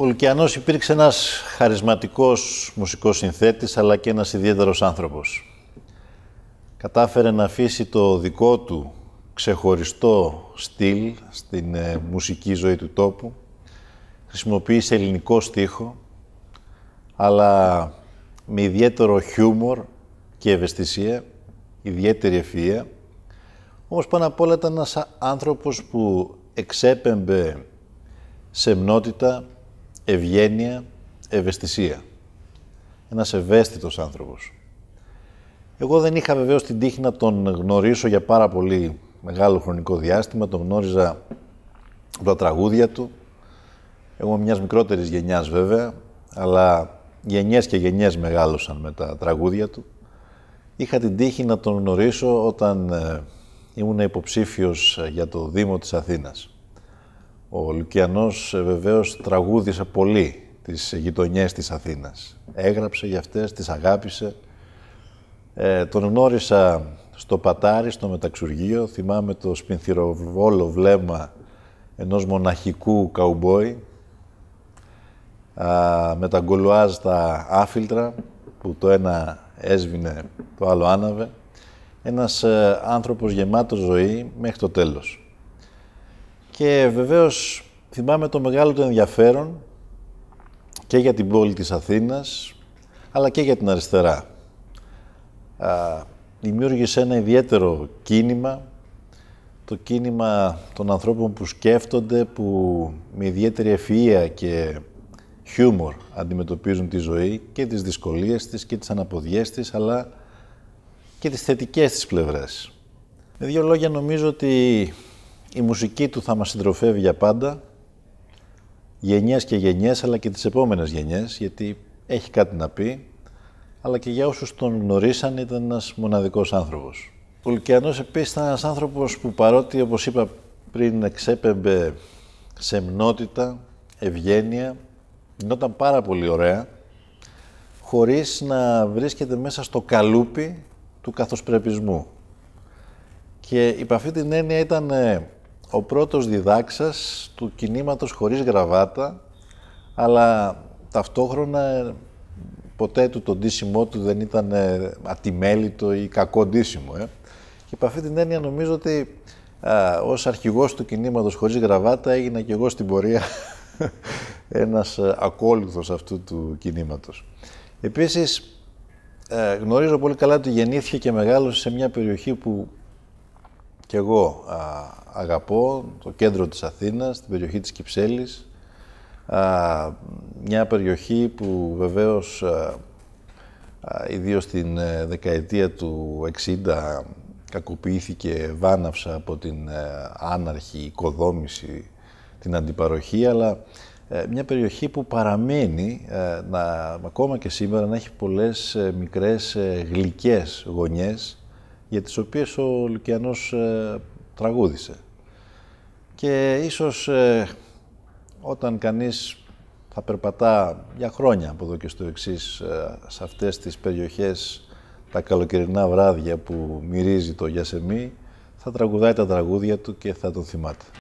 Ο Λουκιανός υπήρξε ένας χαρισματικός μουσικός συνθέτης, αλλά και ένας ιδιαίτερος άνθρωπος. Κατάφερε να αφήσει το δικό του ξεχωριστό στυλ στην ε, μουσική ζωή του τόπου. Χρησιμοποίησε ελληνικό στίχο, αλλά με ιδιαίτερο χιούμορ και ευαισθησία, ιδιαίτερη ευφυΐα. Όμως πάνω απ' όλα ήταν ένας άνθρωπος που εξέπεμπε σεμνότητα, ευγένεια, ευαισθησία. Ένας ευαίσθητος άνθρωπος. Εγώ δεν είχα βεβαίως την τύχη να τον γνωρίσω για πάρα πολύ μεγάλο χρονικό διάστημα. Τον γνώριζα από τα τραγούδια του. Εγώ μιας μικρότερης γενιάς βέβαια, αλλά γενιές και γενιές μεγάλωσαν με τα τραγούδια του. Είχα την τύχη να τον γνωρίσω όταν ε, ήμουν υποψήφιος ε, για το Δήμο της Αθήνας. Ο Λουκιανός ε, βεβαίως τραγούδισε πολύ τις γειτονιές της Αθήνας. Έγραψε για αυτές, τις αγάπησε. Ε, τον γνώρισα στο Πατάρι, στο Μεταξουργείο. Θυμάμαι το σπινθυροβόλο βλέμμα ενός μοναχικού καουμπόι με τα γκολουάζ τα άφιλτρα που το ένα έσβηνε, το άλλο άναβε. Ένας ε, άνθρωπος γεμάτος ζωή μέχρι το τέλος. Και βεβαίως θυμάμαι το μεγάλο του ενδιαφέρον και για την πόλη της Αθήνας, αλλά και για την αριστερά. Α, δημιούργησε ένα ιδιαίτερο κίνημα, το κίνημα των ανθρώπων που σκέφτονται, που με ιδιαίτερη ευφυΐα και χιούμορ αντιμετωπίζουν τη ζωή και τις δυσκολίες της και τις αναποδιές της, αλλά και τις θετικές της πλευρές. Με δύο λόγια νομίζω ότι η μουσική του θα μας συντροφεύει για πάντα, γενιές και γενιές, αλλά και τις επόμενες γενιές, γιατί έχει κάτι να πει, αλλά και για όσους τον γνωρίσαν ήταν ένας μοναδικός άνθρωπος. Ο Λουκιανός επίσης ήταν ένας άνθρωπος που παρότι, όπως είπα πριν, εξέπεμπε σεμνότητα, ευγένεια, γινόταν πάρα πολύ ωραία, χωρίς να βρίσκεται μέσα στο καλούπι του καθοσπρεπισμού. Και υπ' αυτή την έννοια ήταν ε, ο πρώτος διδάξας του κινήματος χωρίς γραβάτα, αλλά ταυτόχρονα ε, ποτέ του το ντύσιμό του δεν ήταν ε, ατιμέλητο ή κακό ντύσιμο. Ε. Και από αυτή την έννοια νομίζω ότι α, ως αρχηγός του κινήματος χωρίς γραβάτα έγινα και εγώ στην πορεία ένας ακόλουθος αυτού του κινήματος. Επίσης, γνωρίζω πολύ καλά ότι γεννήθηκε και μεγάλωσε σε μια περιοχή που και εγώ α, αγαπώ το κέντρο της Αθήνας, την περιοχή της Κυψέλης, μια περιοχή που βεβαίως, α, ιδίως την ε, δεκαετία του 60, κακοποιήθηκε βάναυσα από την ε, άναρχη οικοδόμηση, την αντιπαροχή, αλλά ε, μια περιοχή που παραμένει να, ακόμα και σήμερα να έχει πολλές μικρές γλυκές γωνιές για τις οποίες ο Λουκιανός ε, τραγούδησε. Και ίσως ε, όταν κανείς θα περπατά για χρόνια από εδώ και στο εξής ε, σε αυτές τις περιοχές τα καλοκαιρινά βράδια που μυρίζει το γιασεμί, θα τραγουδάει τα τραγούδια του και θα τον θυμάται.